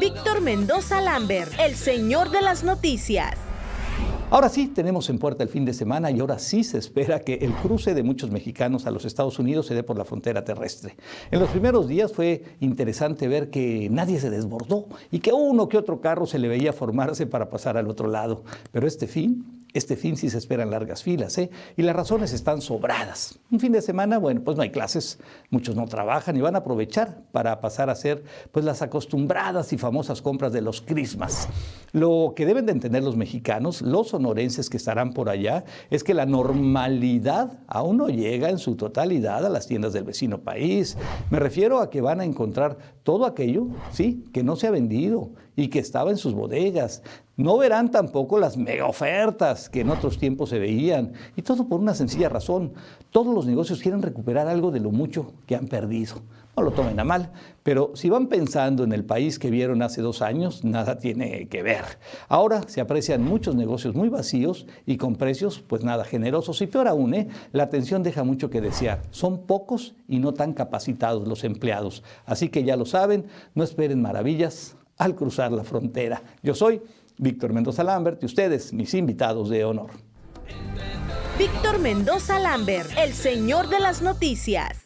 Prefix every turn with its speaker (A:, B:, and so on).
A: Víctor Mendoza Lambert, el señor de las noticias.
B: Ahora sí, tenemos en puerta el fin de semana y ahora sí se espera que el cruce de muchos mexicanos a los Estados Unidos se dé por la frontera terrestre. En los primeros días fue interesante ver que nadie se desbordó y que uno que otro carro se le veía formarse para pasar al otro lado. Pero este fin este fin sí se esperan largas filas, ¿eh? y las razones están sobradas. Un fin de semana, bueno, pues no hay clases, muchos no trabajan y van a aprovechar para pasar a hacer pues las acostumbradas y famosas compras de los crismas. Lo que deben de entender los mexicanos, los sonorenses que estarán por allá, es que la normalidad aún no llega en su totalidad a las tiendas del vecino país. Me refiero a que van a encontrar todo aquello, ¿sí?, que no se ha vendido y que estaba en sus bodegas no verán tampoco las mega ofertas que en otros tiempos se veían. Y todo por una sencilla razón. Todos los negocios quieren recuperar algo de lo mucho que han perdido. No lo tomen a mal, pero si van pensando en el país que vieron hace dos años, nada tiene que ver. Ahora se aprecian muchos negocios muy vacíos y con precios pues nada generosos. Y peor aún, ¿eh? la atención deja mucho que desear. Son pocos y no tan capacitados los empleados. Así que ya lo saben, no esperen maravillas al cruzar la frontera. Yo soy Víctor Mendoza Lambert y ustedes, mis invitados de honor.
A: Víctor Mendoza Lambert, el señor de las noticias.